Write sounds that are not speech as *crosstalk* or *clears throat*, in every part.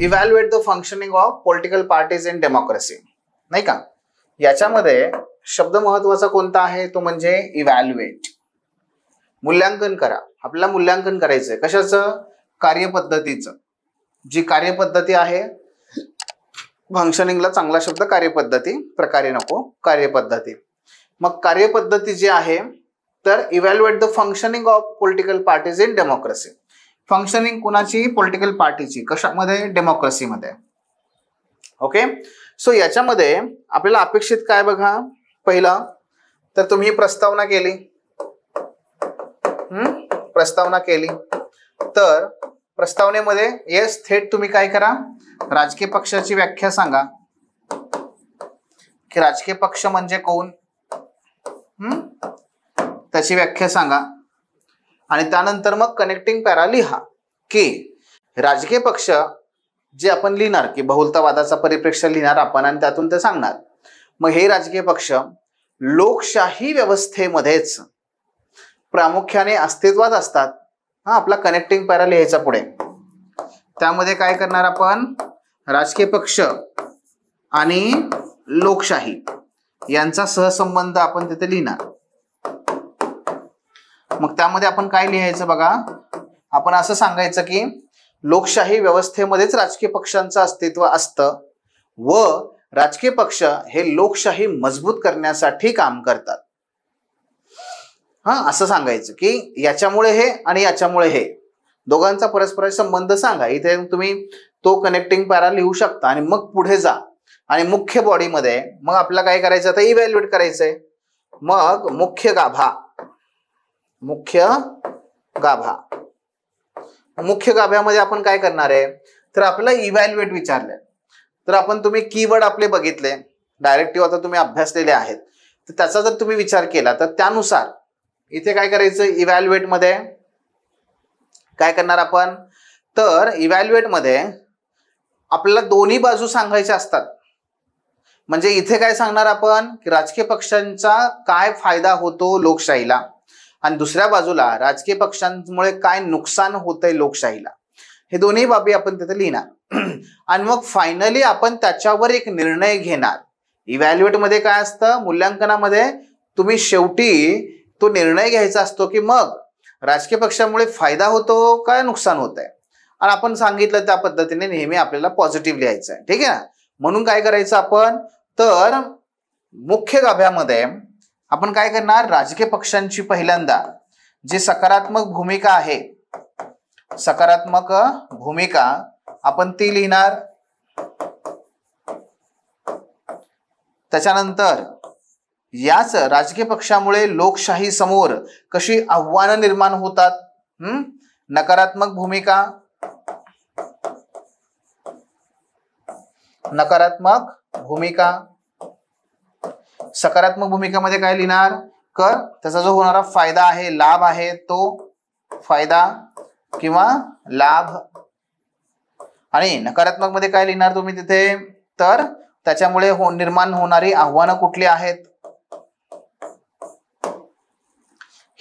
evaluate the functioning of political parties in democracy नाही का याच्यामध्ये शब्द महत्वाचा कोणता आहे तो म्हणजे इव्हॅल्युएट मूल्यांकन करा आपल्याला मूल्यांकन करायचंय कशाचं कार्यपद्धतीचं जी कार्यपद्धती आहे फंक्शनिंगला चांगला शब्द कार्यपद्धती प्रकारे नको कार्यपद्धती मग कार्यपद्धती जी आहे तर evaluate the functioning of political parties in democracy functioning कुणाची पॉलिटिकल पार्टीची कशामध्ये डेमोक्रेसीमध्ये ओके सो याच्यामध्ये आपल्याला अपेक्षित काय बघा पहिलं तर तुम्ही प्रस्तावना केली प्रस्तावना केली तर प्रस्तावनेमध्ये येस थेट तुम्ही काय करा राजकीय पक्षाची व्याख्या सांगा की राजकीय पक्ष म्हणजे कोण त्याची व्याख्या सांगा आणि त्यानंतर मग कनेक्टिंग पॅरा लिहा की राजकीय पक्ष जे आपण लिहिणार की बहुलतावादाचा परिप्रेक्ष्य लिहिणार आपण आणि त्यातून ते सांगणार मग हे राजकीय पक्ष लोकशाही व्यवस्थेमध्येच प्रामुख्याने अस्तित्वात असतात हा आपला कनेक्टिंग पॅरा लिहायचा पुढे त्यामध्ये काय करणार आपण राजकीय पक्ष आणि लोकशाही यांचा सहसंबंध आपण तिथे लिहिणार मग त्यामध्ये आपण काय लिहायचं बघा आपण असं सांगायचं की लोकशाही व्यवस्थेमध्येच राजकीय पक्षांचं अस्तित्व असतं व राजकीय पक्ष हे लोकशाही मजबूत करण्यासाठी काम करतात हा असं सांगायचं की याच्यामुळे हे आणि याच्यामुळे हे दोघांचा परस्पर संबंध सांगा इथे तुम्ही तो कनेक्टिंग पॅरा लिहू शकता आणि मग पुढे जा आणि मुख्य बॉडीमध्ये मग आपल्याला काय करायचं आता इव्हॅल्युएट करायचंय मग मुख्य गाभा मुख्य गाभा मुख्य गाभ्यामध्ये आपण काय करणार आहे तर आपल्याला इव्हॅल्युएट विचारले तर आपण तुम्ही कीवर्ड आपले बघितले डायरेक्टिव्ह आता तुम्ही अभ्यासलेले आहेत तर त्याचा जर तुम्ही विचार केला तर त्यानुसार इथे काय करायचं इव्हॅल्युएटमध्ये काय करणार आपण तर मध्ये आपल्याला दोन्ही बाजू सांगायच्या असतात म्हणजे इथे काय सांगणार आपण की राजकीय पक्षांचा काय फायदा होतो लोकशाहीला आणि दुसऱ्या बाजूला राजकीय पक्षांमुळे काय नुकसान होतंय लोकशाहीला हे दोन्ही बाबी आपण तिथे लिहिणार *clears throat* आणि मग फायनली आपण त्याच्यावर एक निर्णय घेणार इव्हॅल्युएटमध्ये काय असतं मूल्यांकनामध्ये तुम्ही शेवटी तो निर्णय घ्यायचा असतो की मग राजकीय पक्षामुळे फायदा होतो काय नुकसान होत आहे आणि आपण सांगितलं त्या पद्धतीने नेहमी आपल्याला पॉझिटिव्ह लिहायचं आहे ठीक आहे ना म्हणून काय करायचं आपण तर मुख्य गाभ्यामध्ये आपण काय करणार राजकीय पक्षांची पहिल्यांदा जी सकारात्मक भूमिका आहे सकारात्मक भूमिका आपण ती लिहिणार त्याच्यानंतर याच राजकीय पक्षामुळे लोकशाही समोर कशी आव्हानं निर्माण होतात हम्म नकारात्मक भूमिका नकारात्मक भूमिका सकारात्मक भूमिकेमध्ये काय लिहिणार कर त्याचा जो होणारा फायदा आहे लाभ आहे तो फायदा किंवा लाभ आणि नकारात्मक मध्ये काय लिहिणार तुम्ही तिथे तर त्याच्यामुळे हो निर्माण होणारी आव्हानं कुठली आहेत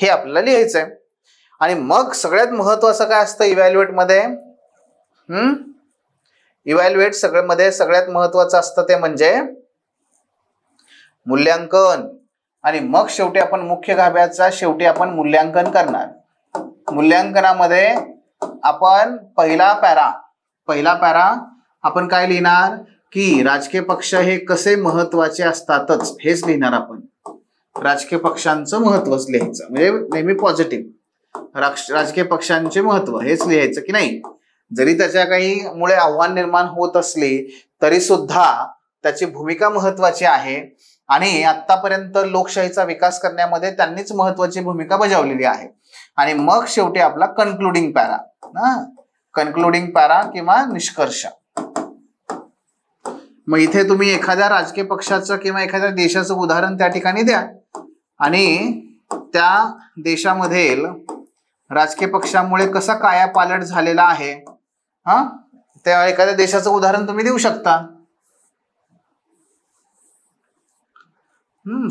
हे आपल्याला लिहायचंय आणि मग सगळ्यात महत्वाचं काय असतं इव्हॅल्युएट मध्ये हम्म इव्हॅल्युएट सगळ्यामध्ये सगळ्यात महत्वाचं असतं ते म्हणजे मूल्यांकन आणि मग शेवटी आपण मुख्य गाभ्याचा शेवटी आपण मूल्यांकन करणार मूल्यांकनामध्ये आपण पहिला पॅरा पहिला पॅरा आपण काय लिहिणार की राजकीय पक्ष हे कसे महत्वाचे असतातच हेच लिहिणार आपण राजकीय पक्षांचं महत्वच लिहायचं म्हणजे नेहमी पॉझिटिव्ह राजकीय पक्षांचे महत्व हेच लिहायचं की नाही जरी त्याच्या काही मुळे आव्हान निर्माण होत असले तरी सुद्धा त्याची भूमिका महत्वाची आहे आणि आतापर्यंत लोकशाहीचा विकास करण्यामध्ये त्यांनीच महत्वाची भूमिका बजावलेली आहे आणि मग शेवटी आपला कन्क्लुडिंग पॅरा ना कन्क्लुडिंग पॅरा किंवा निष्कर्ष मग इथे तुम्ही एखाद्या राजकीय पक्षाचं किंवा एखाद्या देशाचं उदाहरण त्या ठिकाणी द्या आणि त्या देशामधील राजकीय पक्षामुळे कसा काया पालट झालेला आहे हा त्या एखाद्या देशाचं उदाहरण तुम्ही देऊ शकता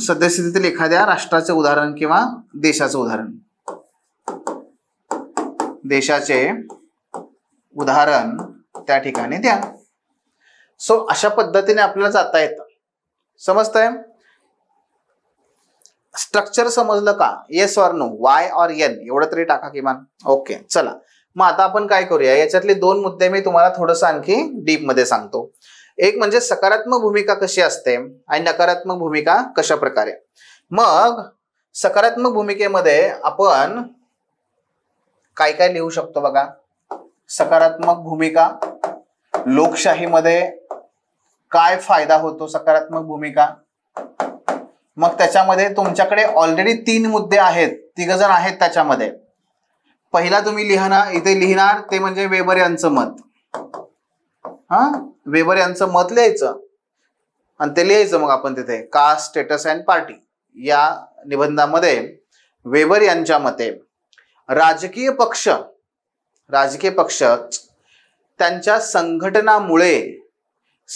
सद्यस्थितीतील एखाद्या राष्ट्राचे उदाहरण किंवा देशाचं उदाहरण देशाचे उदाहरण त्या ठिकाणी द्या सो अशा पद्धतीने आपल्याला जाता येतं समजतंय स्ट्रक्चर समजलं का yes or no Y or N एवढं तरी टाका किमान ओके चला मग आता आपण काय करूया याच्यातले दोन मुद्दे मी तुम्हाला थोडंसं आणखी डीपमध्ये सांगतो एक म्हणजे सकारात्मक भूमिका कशी असते आणि नकारात्मक भूमिका कशा प्रकारे मग सकारात्मक भूमिकेमध्ये आपण काय काय लिहू शकतो बघा सकारात्मक भूमिका लोकशाहीमध्ये काय फायदा होतो सकारात्मक भूमिका मग त्याच्यामध्ये तुमच्याकडे ऑलरेडी तीन मुद्दे आहेत तिघ जण आहेत त्याच्यामध्ये पहिला तुम्ही लिहणार इथे लिहिणार ते म्हणजे वेबर यांचं मत हा वेबर यांचं मत लिहायचं आणि ते लिहायचं मग आपण तिथे कास्ट स्टेटस अँड पार्टी या निबंधामध्ये वेबर यांच्या मते राजकीय पक्ष राजकीय पक्ष त्यांच्या संघटनामुळे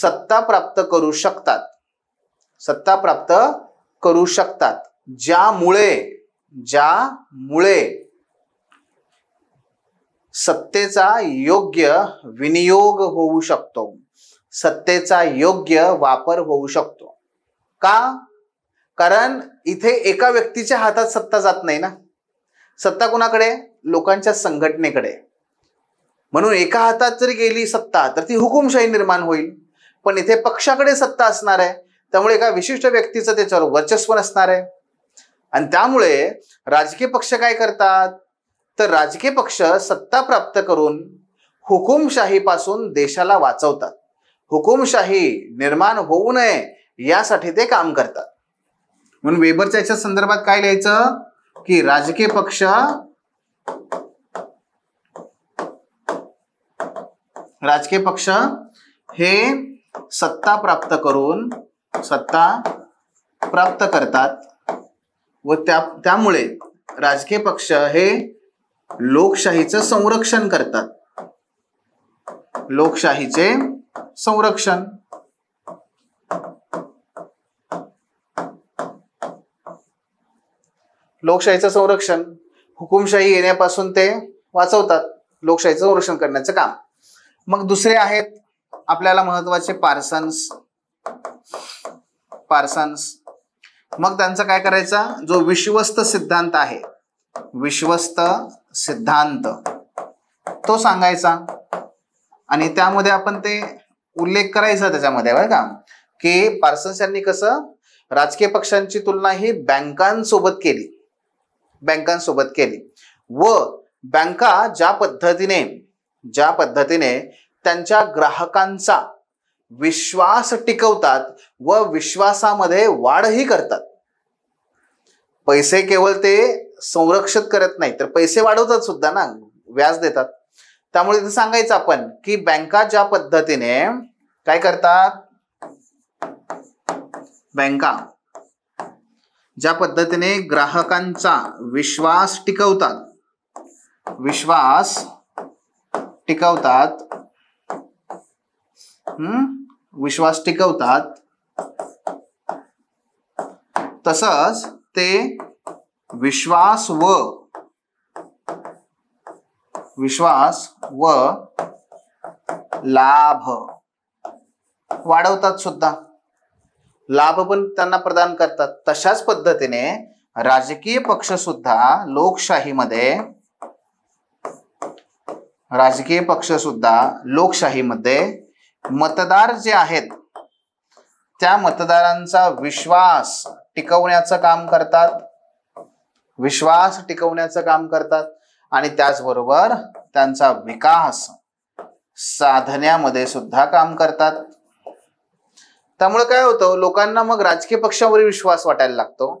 सत्ता प्राप्त करू शकतात सत्ता प्राप्त करू शकतात ज्यामुळे ज्यामुळे सत्तेचा योग्य विनियोग होऊ शकतो सत्तेचा योग्य वापर होऊ शकतो का कारण इथे एका व्यक्तीच्या हातात सत्ता जात नाही ना सत्ता कोणाकडे लोकांच्या संघटनेकडे म्हणून एका हातात जरी गेली सत्ता तर ती हुकुमशाही निर्माण होईल पण इथे पक्षाकडे सत्ता असणार आहे त्यामुळे एका विशिष्ट व्यक्तीचं त्याच्यावर वर्चस्व नसणार आहे आणि त्यामुळे राजकीय पक्ष काय करतात तर राजकीय पक्ष सत्ता प्राप्त करून पासून देशाला वाचवतात हुकुमशाही निर्माण होऊ नये यासाठी ते काम करतात म्हणून वेबरच्या याच्या संदर्भात काय लिहायचं की राजकीय पक्ष राजकीय पक्ष हे सत्ता प्राप्त करून सत्ता प्राप्त करतात व त्यामुळे राजकीय पक्ष हे लोकशाहीचं संरक्षण करतात लोकशाहीचे संरक्षण लोकशाहीचं संरक्षण हुकुमशाही येण्यापासून ते वाचवतात लोकशाहीचं संरक्षण करण्याचं काम मग दुसरे आहेत आपल्याला महत्वाचे पार्सन्स पार्सन्स मग त्यांचं काय करायचा जो विश्वस्त सिद्धांत आहे विश्वस्त सिद्धांत तो सांगायचा आणि त्यामध्ये आपण ते उल्लेख करायचा त्याच्यामध्ये बरं का की पार्सन्स यांनी कसं राजकीय पक्षांची तुलना ही बँकांसोबत केली बँकांसोबत केली व बँका ज्या पद्धतीने ज्या पद्धतीने त्यांच्या ग्राहकांचा विश्वास टिकवतात व विश्वासामध्ये वाढही करतात पैसे केवळ ते संरक्षित करत नाही तर पैसे वाढवतात सुद्धा ना व्याज देतात त्यामुळे इथं सांगायचं आपण की बँका ज्या पद्धतीने काय करतात बँका ज्या पद्धतीने ग्राहकांचा विश्वास टिकवतात विश्वास टिकवतात विश्वास टिकवतात तसच ते विश्वास व विश्वास व लाभ वाढवतात सुद्धा लाभ पण त्यांना प्रदान करतात तशाच पद्धतीने राजकीय पक्ष सुद्धा लोकशाहीमध्ये राजकीय पक्ष सुद्धा लोकशाहीमध्ये मतदार जे आहेत त्या मतदारांचा विश्वास टिकवण्याचं काम करतात विश्वास टिकवण्याचं काम करतात आणि त्याचबरोबर त्यांचा विकास साधण्यामध्ये सुद्धा काम करतात त्यामुळे काय होतं लोकांना मग राजकीय पक्षावर विश्वास वाटायला लागतो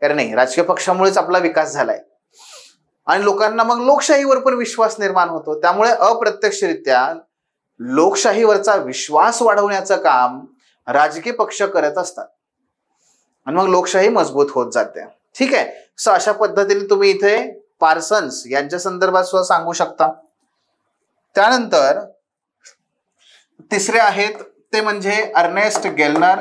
कारण नाही राजकीय पक्षामुळेच आपला विकास झालाय आणि लोकांना मग लोकशाहीवर पण विश्वास निर्माण होतो त्यामुळे अप्रत्यक्षरित्या लोकशाहीवरचा विश्वास वाढवण्याचं काम राजकीय पक्ष करत असतात आणि मग लोकशाही मजबूत होत जाते ठीक आहे सो अशा पद्धतीने तुम्ही इथे पार्सन्स यांच्या संदर्भात सुद्धा सांगू शकता त्यानंतर तिसरे आहेत ते म्हणजे अर्नेस्ट गेलनर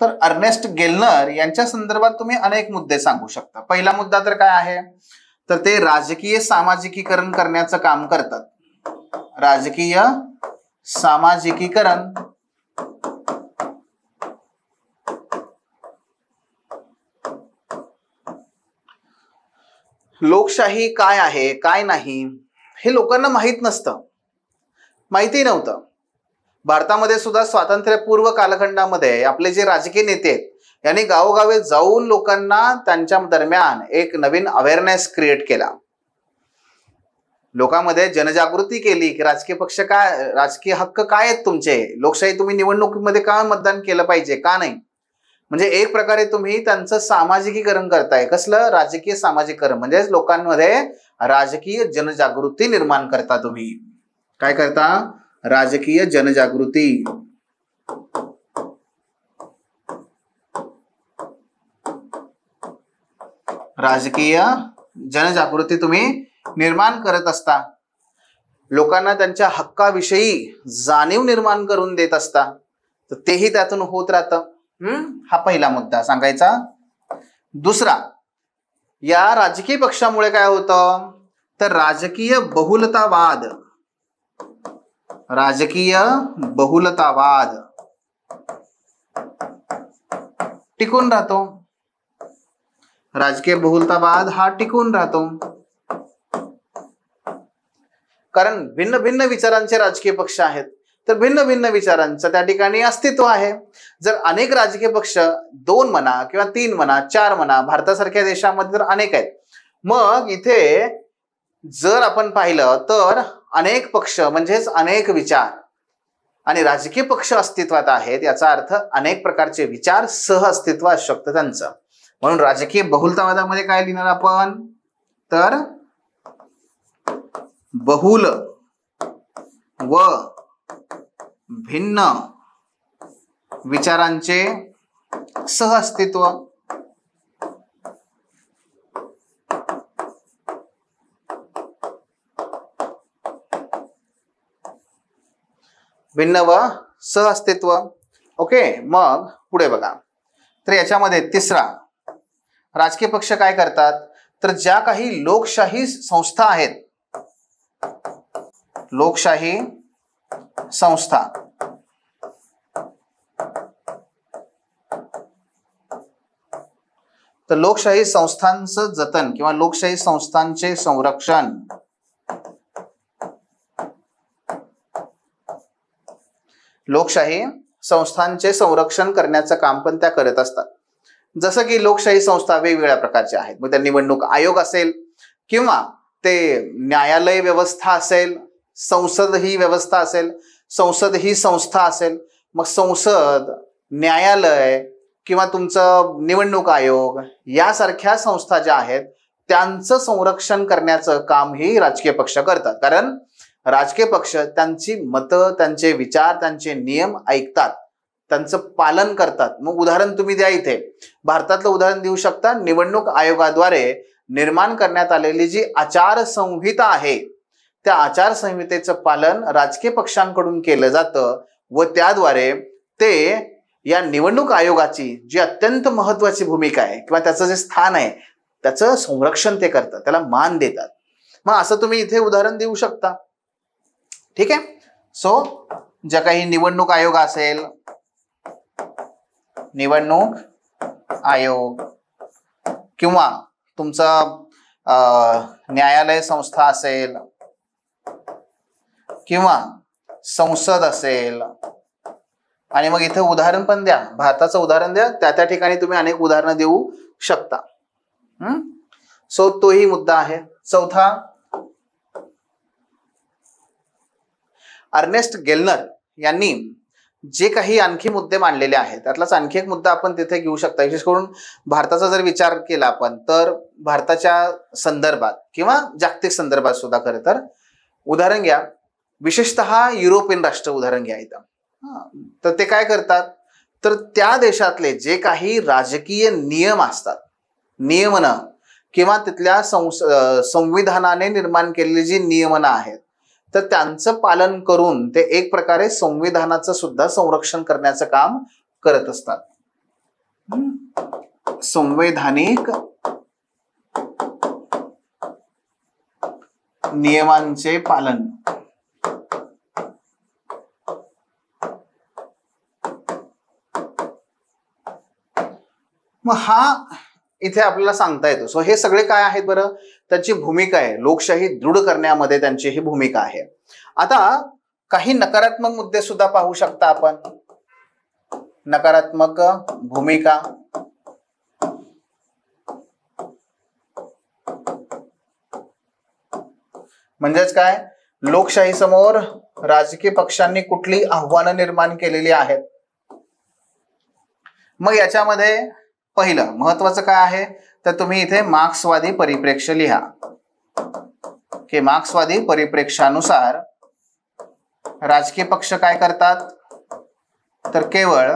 तर अर्नेस्ट गेलनर यांच्या संदर्भात तुम्ही अनेक मुद्दे सांगू शकता पहिला मुद्दा तर काय आहे तर ते राजकीय सामाजिकीकरण करण्याचं काम करतात राजकीय सामाजिकीकरण लोकशाही काय आहे काय नाही हे लोकांना माहीत नसतं माहिती नव्हतं भारतामध्ये सुद्धा स्वातंत्र्यपूर्व कालखंडामध्ये आपले जे राजकीय नेते आहेत यांनी गावोगावी जाऊन लोकांना त्यांच्या दरम्यान एक नवीन अवेअरनेस क्रिएट केला लोकांमध्ये जनजागृती केली की राजकीय पक्ष काय राजकीय हक्क काय आहेत तुमचे लोकशाही तुम्ही निवडणुकीमध्ये का मतदान केलं पाहिजे का नाही म्हणजे एक प्रकारे तुम्ही त्यांचं सामाजिकीकरण करताय कसलं राजकीय सामाजिकरण म्हणजे लोकांमध्ये राजकीय जनजागृती निर्माण करता तुम्ही काय करता राजकीय जनजागृती राजकीय जनजागृती तुम्ही निर्माण करत असता लोकांना त्यांच्या हक्काविषयी जाणीव निर्माण करून देत असता तर तेही त्यातून होत राहतं हा पहिला मुद्दा सांगायचा दुसरा या राजकीय पक्षामुळे काय होतं तर राजकीय बहुलतावाद राजकीय बहुलतावाद टिकून राहतो राजकीय बहुलतावाद हा टिकून राहतो कारण भिन्न भिन्न विचारांचे राजकीय पक्ष आहेत तर भिन्न भिन्न विचारांचं त्या ठिकाणी अस्तित्व आहे जर अनेक राजकीय पक्ष दोन म्हणा किंवा तीन म्हणा चार म्हणा भारतासारख्या देशामध्ये तर अनेक आहेत मग इथे जर आपण पाहिलं तर अनेक पक्ष म्हणजेच अनेक विचार आणि राजकीय पक्ष अस्तित्वात आहेत याचा अर्थ अनेक प्रकारचे विचार सह अस्तित्व असू शकतं त्यांचं म्हणून राजकीय बहुलतावादामध्ये काय लिहिणार आपण तर बहुल व भिन्न विचारांचे सहअस्तित्व भिन्न व सह अस्तित्व ओके मग पुढे बघा तर याच्यामध्ये तिसरा राजकीय पक्ष काय करतात तर ज्या काही लोकशाही संस्था आहेत लोकशाही संस्था तर लोकशाही संस्थांचं जतन किंवा लोकशाही संस्थांचे संरक्षण लोकशाही संस्थांचे संरक्षण करण्याचं काम पण त्या करत असतात जसं की लोकशाही संस्था वेगवेगळ्या प्रकारच्या आहेत मग त्या निवडणूक आयोग असेल किंवा ते न्यायालय व्यवस्था असेल संसद ही व्यवस्था असेल संसद ही संस्था असेल मग संसद न्यायालय किंवा तुमचं निवडणूक आयोग यासारख्या संस्था ज्या आहेत त्यांचं संरक्षण करण्याचं काम ही राजकीय पक्ष करतात कारण राजकीय पक्ष त्यांची मतं त्यांचे विचार त्यांचे नियम ऐकतात त्यांचं पालन करतात मग उदाहरण तुम्ही द्या इथे भारतातलं उदाहरण देऊ शकता निवडणूक आयोगाद्वारे निर्माण करण्यात आलेली जी आचारसंहिता आहे त्या आचारसंहितेचं पालन राजकीय पक्षांकडून केलं जातं व त्याद्वारे ते या निवडणूक आयोगाची जी अत्यंत महत्वाची भूमिका आहे किंवा त्याचं जे स्थान आहे त्याचं संरक्षण ते करतात त्याला मान देतात मग असं तुम्ही इथे उदाहरण देऊ शकता ठीक आहे सो ज्या काही निवडणूक आयोग असेल निवडणूक आयोग किंवा तुमचा न्यायालय संस्था असेल किंवा संसद असेल आणि मग इथे उदाहरण पण द्या भारताचं उदाहरण द्या त्या त्या ठिकाणी तुम्ही अनेक उदाहरणं देऊ शकता सो तोही मुद्दा आहे चौथा अर्नेस्ट गेलनर यांनी जे काही आणखी मुद्दे मांडलेले आहेत त्यातलाच आणखी एक मुद्दा आपण तिथे घेऊ शकता विशेष करून भारताचा जर विचार केला आपण तर भारताच्या संदर्भात किंवा जागतिक संदर्भात सुद्धा खरं तर उदाहरण घ्या विशेषत युरोपियन राष्ट्र उदाहरण घ्यायचं तर ते काय करतात तर त्या देशातले जे काही राजकीय नियम असतात नियमनं किंवा तिथल्या संविधानाने निर्माण केलेली जी नियमनं आहेत तर त्यांचं पालन करून ते एक प्रकारे संविधानाचं सुद्धा संरक्षण करण्याचं काम करत असतात संवैधानिक नियमांचे पालन मग हा इथे आपल्याला सांगता येतो सो हे सगळे काय आहेत बरं त्यांची भूमिका आहे लोकशाही दृढ करण्यामध्ये त्यांची ही भूमिका आहे आता काही नकारात्मक मुद्दे सुद्धा पाहू शकता आपण नकारात्मक भूमिका म्हणजेच काय लोकशाही समोर राजकीय पक्षांनी कुठली आव्हानं निर्माण केलेली आहेत मग याच्यामध्ये पहिलं महत्वाचं काय आहे तर तुम्ही इथे मार्क्सवादी परिप्रेक्ष्य लिहा की मार्क्सवादी परिप्रेक्षानुसार राजकीय पक्ष काय करतात तर केवळ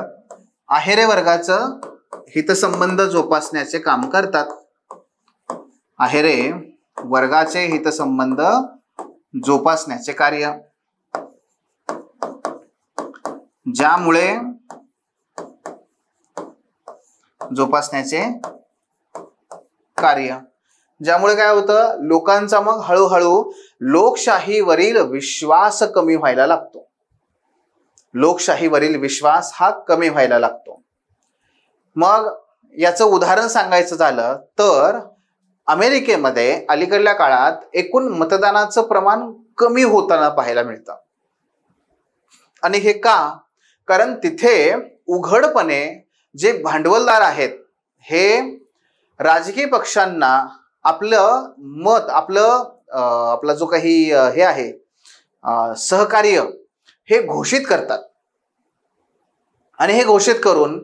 आहेरे वर्गाचं हितसंबंध जोपासण्याचे काम करतात आहेरे वर्गाचे हितसंबंध जोपासण्याचे कार्य ज्यामुळे जोपासण्याचे कार्य ज्यामुळे काय होतं लोकांचा मग हळूहळू लोकशाहीवरील विश्वास कमी व्हायला लागतो लोकशाहीवरील विश्वास हा कमी व्हायला लागतो मग याचं उदाहरण सांगायचं झालं तर अमेरिकेमध्ये अलीकडल्या काळात एकूण मतदानाचं प्रमाण कमी होताना पाहायला मिळतं आणि हे का कारण तिथे उघडपणे जे भांडवलदार आहेत हे राजकीय पक्षांना आपलं मत आपलं आपला जो काही हे आहे सहकार्य हे घोषित करतात आणि हे घोषित करून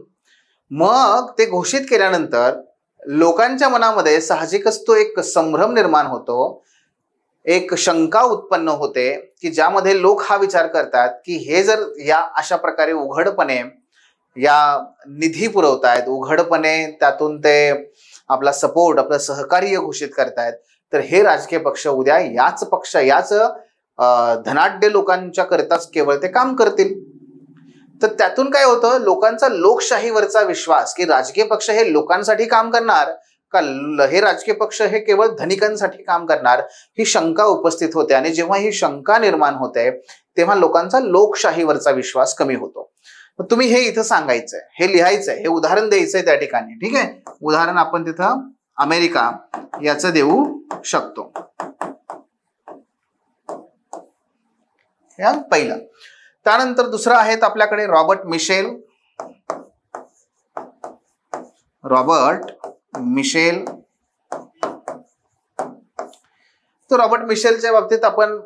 मग ते घोषित केल्यानंतर लोकांच्या मनामध्ये साहजिकच तो एक संभ्रम निर्माण होतो एक शंका उत्पन्न होते की ज्यामध्ये लोक हा विचार करतात की हे जर या अशा प्रकारे उघडपणे या निधी पुरवतायत उघडपणे त्यातून ते आपला सपोर्ट आपलं सहकार्य घोषित करतायत तर हे राजकीय पक्ष उद्या याच पक्ष याच धनाढ्य लोकांच्या करताच केवळ ते काम करतील तर त्यातून काय होतं लोकांचा लोकशाहीवरचा विश्वास की राजकीय पक्ष हे लोकांसाठी काम करणार का हे राजकीय पक्ष हे केवळ धनिकांसाठी काम करणार ही शंका उपस्थित होते आणि जेव्हा ही शंका निर्माण होते तेव्हा लोकांचा लोकशाहीवरचा विश्वास कमी होतो मग तुम्ही हे इथं सांगायचंय हे लिहायचंय हे उदाहरण द्यायचंय त्या ठिकाणी ठीक आहे उदाहरण आपण तिथं अमेरिका याचं देऊ शकतो पहिलं त्यानंतर दुसरं आहेत आपल्याकडे रॉबर्ट मिशेल रॉबर्ट मिशेल तर रॉबर्ट मिशेलच्या बाबतीत आपण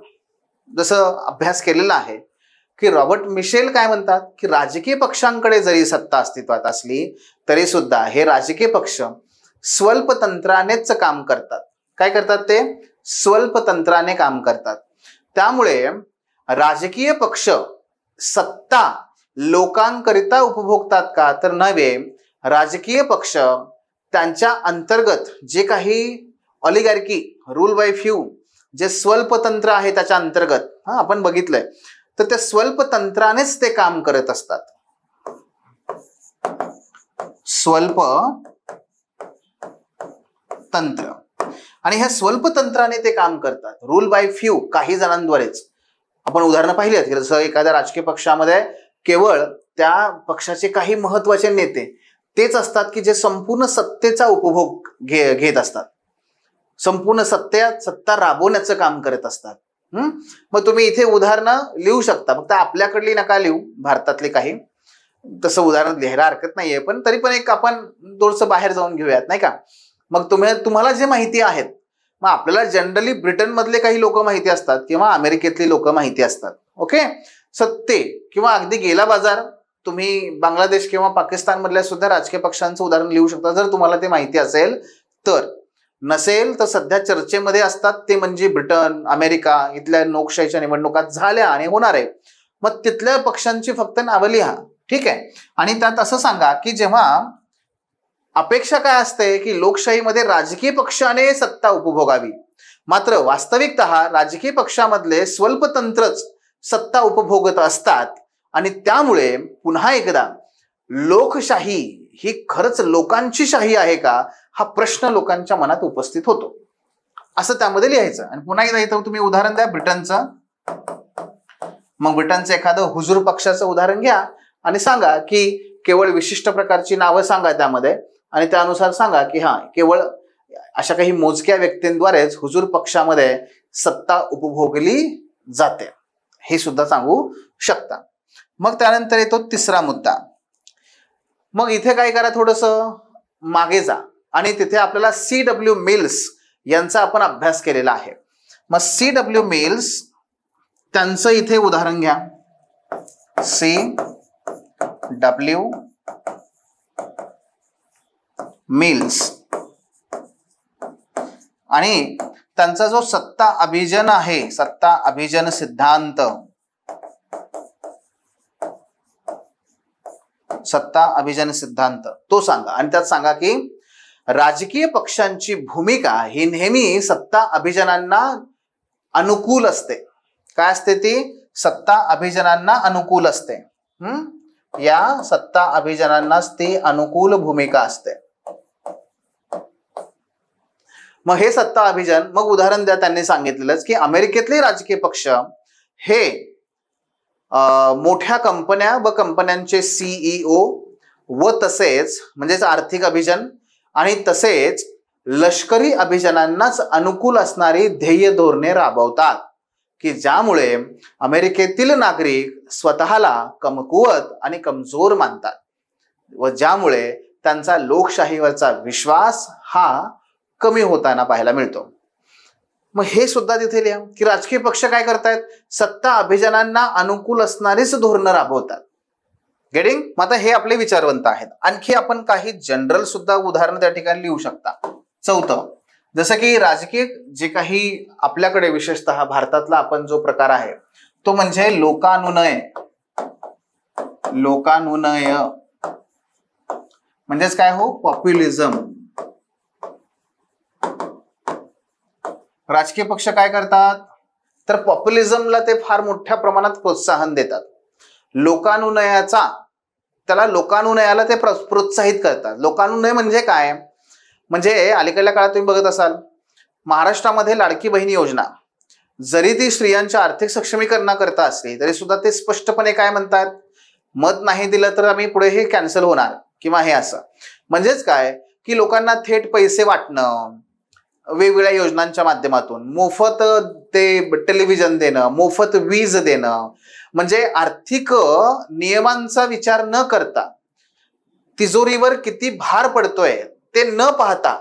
जसं अभ्यास केलेला आहे की रॉबर्ट मिशेल काय म्हणतात की राजकीय पक्षांकडे जरी सत्ता अस्तित्वात असली तरी सुद्धा हे राजकीय पक्ष स्वल्पतंत्रानेच काम करतात काय करतात ते स्वल्पतंत्राने काम करतात त्यामुळे राजकीय पक्ष सत्ता लोकांकरिता उपभोगतात का तर नव्हे राजकीय पक्ष त्यांच्या अंतर्गत जे काही ऑलिगार्की रूल बाय फ्यू जे स्वल्पतंत्र आहे त्याच्या अंतर्गत हा आपण बघितलंय तर त्या स्वल्प तंत्रानेच ते काम करत असतात स्वल्प तंत्र आणि ह्या स्वल्प तंत्राने ते काम करतात रूल बाय फ्यू काही जणांद्वारेच आपण उदाहरण पाहिली आहेत जसं एखाद्या राजकीय पक्षामध्ये केवळ त्या पक्षाचे काही महत्वाचे नेते तेच असतात की जे संपूर्ण सत्तेचा उपभोग घे घेत असतात संपूर्ण सत्ते सत्ता राबवण्याचं काम करत असतात मग तुम्ही इथे उदाहरणं लिहू शकता फक्त आपल्याकडली नका लिहू भारतातले काही तसं उदाहरण लिहायला हरकत नाहीये पण तरी पण एक आपण थोडंसं बाहेर जाऊन घेऊयात नाही का मग तुम्ही तुम्हाला जे माहिती आहेत मग आपल्याला जनरली ब्रिटनमधले काही लोक माहिती असतात किंवा अमेरिकेतली लोक माहिती असतात ओके सत्य किंवा अगदी गेला बाजार तुम्ही बांगलादेश किंवा पाकिस्तानमधल्या सुद्धा राजकीय पक्षांचं उदाहरण लिहू शकता जर तुम्हाला ते माहिती असेल तर नसेल तर सध्या चर्चेमध्ये असतात ते म्हणजे ब्रिटन अमेरिका इथल्या लोकशाहीच्या निवडणुका झाल्या आणि होणार आहे मग तिथल्या पक्षांची फक्त नावं लिहा ठीक आहे आणि त्यात असं सांगा की जेव्हा अपेक्षा काय असते की लोकशाहीमध्ये राजकीय पक्षाने सत्ता उपभोगावी मात्र वास्तविकत राजकीय पक्षामधले स्वल्पतंत्रच सत्ता उपभोगत असतात आणि त्यामुळे पुन्हा एकदा लोकशाही ही खरंच लोकांची शाही आहे का हा प्रश्न लोकांच्या मनात उपस्थित होतो असं त्यामध्ये लिहायचं आणि पुन्हा एकदा इथं तुम्ही उदाहरण द्या ब्रिटनचं मग ब्रिटनचं एखादं हुजूर पक्षाचं उदाहरण घ्या आणि सांगा की केवळ विशिष्ट प्रकारची नावं सांगा त्यामध्ये आणि त्यानुसार सांगा की हा केवळ अशा काही मोजक्या व्यक्तींद्वारेच हुजूर पक्षामध्ये सत्ता उपभोगली जाते हे सुद्धा सांगू शकता मग त्यानंतर येतो तिसरा मुद्दा मग इथे काय करा थोडस मागे जा आणि तिथे आपल्याला सी डब्ल्यू मिल्स यांचा आपण अभ्यास केलेला आहे मग सी डब्ल्यू मिल्स त्यांचं इथे उदाहरण घ्या सी डब्ल्यू मिल्स आणि त्यांचा जो सत्ता अभिजन आहे सत्ता अभिजन सिद्धांत सत्ता अभिजन सिद्धांत तो सांगा आणि त्यात सांगा की राजकीय पक्षांची भूमिका ही नेहमी सत्ता अभिजनांना अनुकूल असते काय असते ती सत्ता अभिजनांना अनुकूल असते हम्म या सत्ता अभिजनांनाच ती अनुकूल भूमिका असते मग हे सत्ता अभिजन मग उदाहरण द्या त्यांनी सांगितलेलंच की अमेरिकेतले राजकीय पक्ष हे मोठ्या कंपन्या व कंपन्यांचे सीईओ e व तसेच म्हणजेच आर्थिक अभिजन आणि तसेच लष्करी अभियानांनाच अनुकूल असणारी ध्येय धोरणे राबवतात की ज्यामुळे अमेरिकेतील नागरिक स्वतःला कमकुवत आणि कमजोर मानतात व ज्यामुळे त्यांचा लोकशाहीवरचा विश्वास हा कमी होताना पाहायला मिळतो मग हे सुद्धा तिथे लिहा की राजकीय पक्ष काय करतायत सत्ता अभियानांना अनुकूल असणारीच धोरणं राबवतात गेटिंग मग आता हे आपले विचारवंत आहेत आणखी आपण काही जनरल सुद्धा उदाहरण त्या ठिकाणी लिहू शकता चौथं जसं की राजकीय जे काही आपल्याकडे विशेषतः भारतातला आपण जो प्रकार आहे तो म्हणजे लोकानुनय लोकानुनय म्हणजेच काय हो पॉप्युलिझम राजकीय पक्ष काय करतात तर पॉप्युलिझमला ते फार मोठ्या प्रमाणात प्रोत्साहन देतात लोकानुनयाचा त्याला लोकानुनयाला ते प्रोत्साहित करतात लोकानुनय म्हणजे काय म्हणजे अलीकडल्या काळात तुम्ही बघत असाल महाराष्ट्रामध्ये लाडकी बहीण योजना जरी ती स्त्रियांच्या आर्थिक सक्षमीकरणाकरता असली तरी सुद्धा ते स्पष्टपणे काय म्हणतात मत नाही दिलं तर आम्ही पुढे हे कॅन्सल होणार किंवा हे असं म्हणजेच काय की लोकांना थेट पैसे वाटणं वेगवेगळ्या योजनांच्या माध्यमातून मोफत ते टेलिव्हिजन देणं मोफत वीज देणं म्हणजे आर्थिक नियमांचा विचार न करता तिजोरीवर किती भार पडतोय ते न पाहता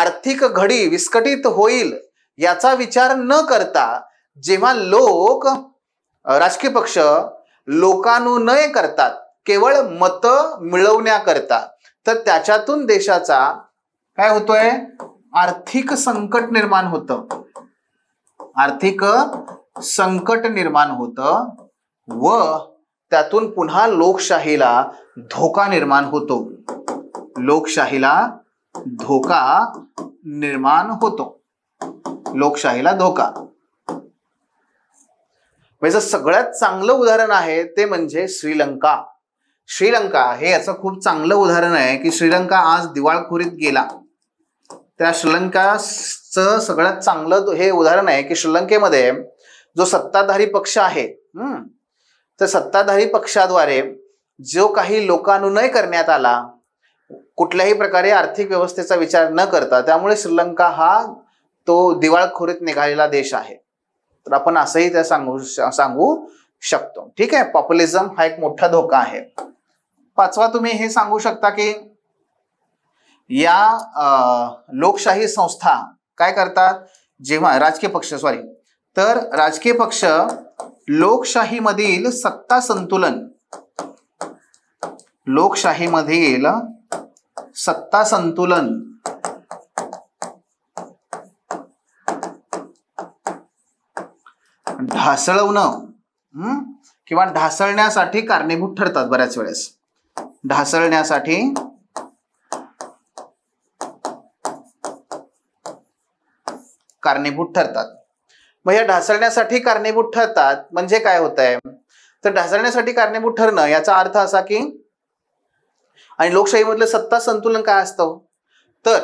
आर्थिक घडी विस्कटीत होईल याचा विचार न करता जेव्हा लोक राजकीय पक्ष लोकानुनय करतात केवळ मत मिळवण्याकरता तर त्याच्यातून देशाचा काय होतोय आर्थिक संकट निर्माण होतं आर्थिक संकट निर्माण होतं व त्यातून पुन्हा लोकशाहीला धोका निर्माण होतो लोकशाहीला धोका निर्माण होतो लोकशाहीला धोका म्हणजे सगळ्यात चांगलं उदाहरण आहे ते म्हणजे श्रीलंका श्रीलंका हे याचं खूप चांगलं उदाहरण आहे की श्रीलंका आज दिवाळखोरीत गेला त्या श्रीलंकाचं सगळ्यात चांगलं हे उदाहरण आहे की श्रीलंकेमध्ये जो सत्ताधारी पक्ष आहे तर सत्ताधारी पक्षाद्वारे जो काही लोकानुनय करण्यात आला कुठल्याही प्रकारे आर्थिक व्यवस्थेचा विचार न करता त्यामुळे श्रीलंका हा तो दिवाळखोरीत निघालेला देश आहे तर आपण असंही त्या सांगू सांगू शकतो ठीक आहे पॉप्युलिझम हा एक मोठा धोका आहे पाचवा तुम्ही हे सांगू शकता की या लोकशाही संस्था काय करतात जेव्हा राजकीय पक्ष सॉरी तर राजकीय पक्ष लोकशाहीमधील सत्ता संतुलन लोकशाहीमधील सत्ता संतुलन ढासळवणं किंवा ढासळण्यासाठी कारणीभूत ठरतात बऱ्याच वेळेस ढासळण्यासाठी कारणीभूत ठरतात मग या ढासळण्यासाठी कारणीभूत ठरतात म्हणजे काय होत आहे तर ढासळण्यासाठी कारणीभूत ठरणं याचा अर्थ असा की आणि लोकशाहीमधलं सत्ता संतुलन काय असतं तर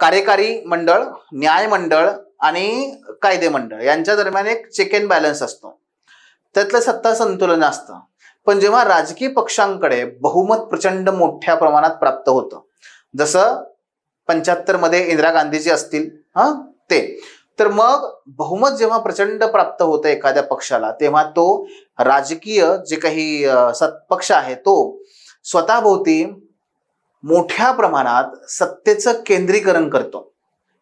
कार्यकारी मंडळ न्याय मंडळ आणि कायदे मंडळ यांच्या दरम्यान एक चेक अँड बॅलन्स असतो त्यातलं सत्ता संतुलन असतं पण जेव्हा राजकीय पक्षांकडे बहुमत प्रचंड मोठ्या प्रमाणात प्राप्त होतं जसं पंच्याहत्तर मध्ये इंदिरा गांधीजी असतील ह ते तर मग बहुमत जेव्हा प्रचंड प्राप्त होतं एखाद्या पक्षाला तेव्हा तो राजकीय जे काही पक्ष आहे तो स्वतःभोवती मोठ्या प्रमाणात सत्तेचं केंद्रीकरण करतो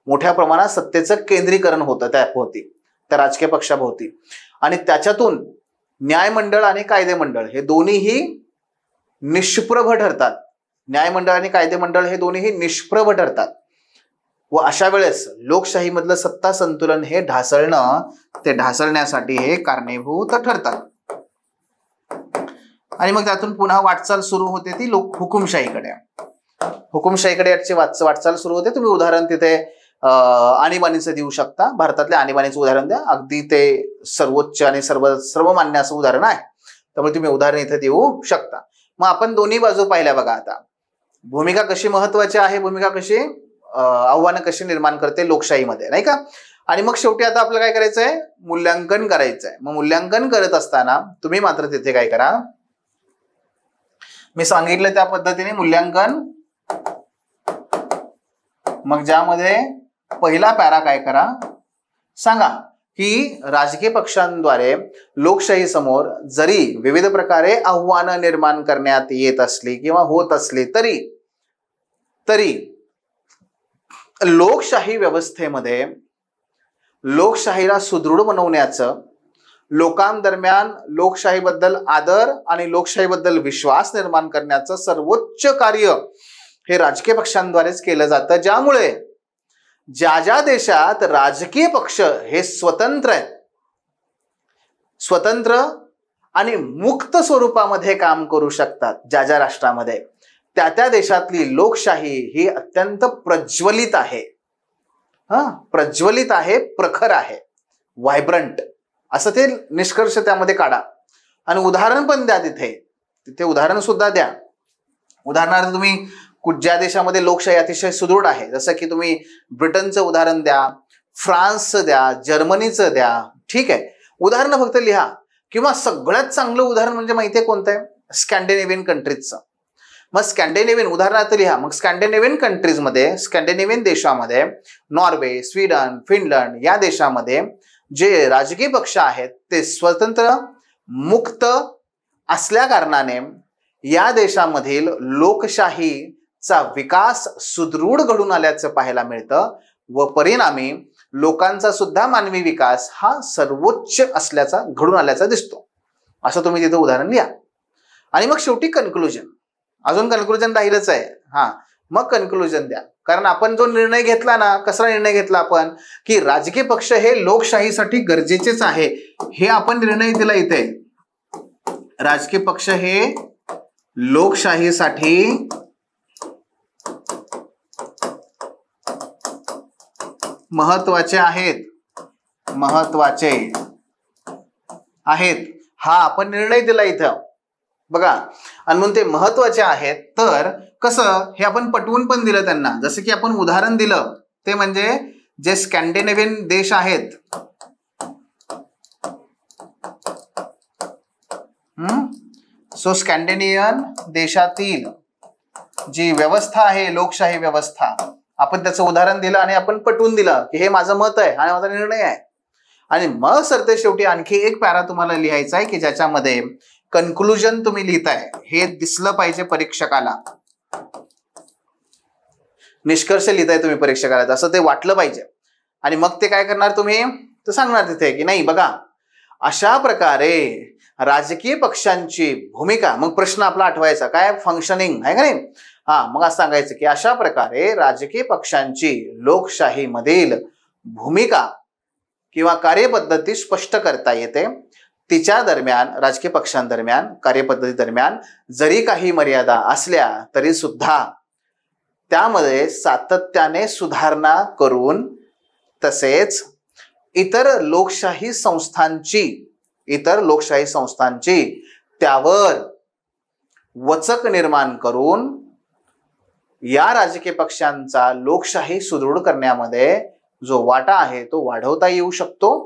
मोठ्या प्रमाणात सत्तेचं केंद्रीकरण होतं त्या भोवती त्या राजकीय पक्षाभोवती आणि त्याच्यातून न्यायमंडळ आणि कायदे मंडळ हे दोन्हीही निष्प्रभ ठरतात न्यायमंडळ आणि कायदे मंडळ हे दोन्हीही निष्प्रभ ठरतात व अशा वेळेस लोकशाहीमधलं सत्ता संतुलन हे ढासळणं ते ढासळण्यासाठी हे कारणीभूत ठरतात आणि मग त्यातून पुन्हा वाटचाल सुरू होते ती लोक हुकुमशाहीकडे हुकुमशाहीकडे याची वाच वाटचाल सुरू होते तुम्ही उदाहरण तिथे आणीबाणीचं देऊ शकता भारतातल्या आणीबाणीचं उदाहरण द्या अगदी ते सर्वोच्च आणि सर्व सर्वमान्य असं उदाहरण आहे त्यामुळे तुम्ही उदाहरण इथे देऊ शकता मग आपण दोन्ही बाजू पाहिल्या बघा आता भूमिका कशी महत्वाची आहे भूमिका कशी आव्हानं कशी निर्माण करते लोकशाहीमध्ये नाही का आणि मग शेवटी आता आपलं काय करायचं आहे मूल्यांकन करायचं आहे मग मूल्यांकन करत असताना तुम्ही मात्र तिथे काय करा मी सांगितलं त्या पद्धतीने मूल्यांकन मग ज्यामध्ये पहिला पॅरा काय करा सांगा की राजकीय पक्षांद्वारे लोकशाही समोर जरी विविध प्रकारे आव्हानं निर्माण करण्यात येत असली किंवा होत असली तरी तरी लोकशाही व्यवस्थेमध्ये लोकशाहीला सुदृढ बनवण्याचं लोकांदरम्यान लोकशाहीबद्दल आदर आणि लोकशाहीबद्दल विश्वास निर्माण करण्याचं सर्वोच्च कार्य हे राजकीय पक्षांद्वारेच केलं जातं ज्यामुळे ज्या ज्या देशात राजकीय पक्ष हे स्वतंत्र आहेत स्वतंत्र आणि मुक्त स्वरूपामध्ये काम करू शकतात ज्या ज्या राष्ट्रामध्ये त्या त्या देशातली लोकशाही ही अत्यंत प्रज्वलित आहे हा प्रज्वलित आहे प्रखर आहे व्हायब्रंट असं ते निष्कर्ष त्यामध्ये काढा आणि उदाहरण पण द्या तिथे तिथे उदाहरण सुद्धा द्या उदाहरणार्थ तुम्ही ज्या देशामध्ये लोकशाही अतिशय सुदृढ आहे जसं की तुम्ही ब्रिटनचं उदाहरण द्या फ्रान्सचं द्या जर्मनीचं द्या ठीक आहे उदाहरणं फक्त लिहा किंवा सगळ्यात चांगलं उदाहरण म्हणजे माहिती आहे कोणतं आहे स्कॅन्डिनेव्हियन कंट्रीजचं मग स्कॅन्डेनेव्हियन उदाहरणार्थ लिहा मग स्कॅन्डेनेव्हियन कंट्रीजमध्ये स्कॅन्डेनेव्हियन देशामध्ये नॉर्वे स्वीडन फिनलंड या देशामध्ये जे राजकीय पक्ष आहेत ते स्वतंत्र मुक्त असल्या कारणाने या देशामधील लोकशाहीचा विकास सुदृढ घडून आल्याचं पाहायला मिळतं व परिणामी लोकांचा सुद्धा मानवी विकास हा सर्वोच्च असल्याचा घडून आल्याचा दिसतो असं तुम्ही तिथं उदाहरण लिहा आणि मग शेवटी कन्क्लुजन अजून कन्क्लुजन राहिलंच आहे हा मग कन्क्लुजन द्या कारण आपण जो निर्णय घेतला ना कसा निर्णय घेतला आपण की राजकीय पक्ष हे लोकशाहीसाठी गरजेचेच आहे हे आपण निर्णय दिला इथे राजकीय पक्ष हे लोकशाहीसाठी महत्वाचे आहेत महत्वाचे आहेत हा आपण निर्णय दिला इथं बघा आणि म्हणून ते महत्वाचे आहेत तर कसं हे आपण पटवून पण दिलं त्यांना जसं की आपण उदाहरण दिलं ते म्हणजे जे स्कॅन्डेनेवियन देश आहेत सो स्कॅन्डेनियन देशातील जी व्यवस्था आहे लोकशाही व्यवस्था आपण त्याचं उदाहरण दिलं आणि आपण पटवून दिलं की हे माझं मत आहे आणि माझा निर्णय आहे आणि मग ते शेवटी आणखी एक पॅरा तुम्हाला लिहायचा आहे की ज्याच्यामध्ये कन्क्लुजन तुम्ही लिहिताय हे दिसलं पाहिजे परीक्षकाला निष्कर्ष लिहिताय तुम्ही परीक्षकाला असं ते वाटलं पाहिजे आणि मग ते काय करणार तुम्ही तर सांगणार तिथे की नाही बघा अशा प्रकारे राजकीय पक्षांची भूमिका मग प्रश्न आपला आठवायचा काय फंक्शनिंग आहे का नाही हा मग असं सांगायचं की अशा प्रकारे राजकीय पक्षांची लोकशाहीमधील भूमिका किंवा कार्यपद्धती स्पष्ट करता येते तिच्या दरम्यान राजकीय पक्षांदरम्यान कार्यपद्धती दरम्यान जरी काही मर्यादा असल्या तरी सुद्धा त्यामध्ये सातत्याने सुधारणा करून तसेच इतर लोकशाही संस्थांची इतर लोकशाही संस्थांची त्यावर वचक निर्माण करून या राजकीय पक्षांचा लोकशाही सुदृढ करण्यामध्ये जो वाटा आहे तो वाढवता येऊ शकतो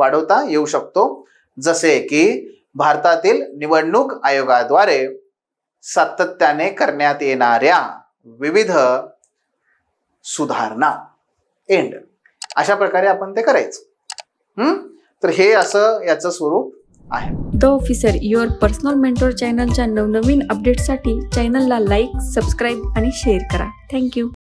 वाढवता येऊ शकतो जसे की भारतातील निवडणूक आयोगाद्वारे सातत्याने करण्यात येणाऱ्या विविध सुधारणा एंड अशा प्रकारे आपण ते करायचं हम्म तर हे असं याचं स्वरूप आहे the officer your personal mentor चॅनलच्या नवनवीन अपडेटसाठी चॅनलला लाईक सबस्क्राईब आणि शेअर करा थँक्यू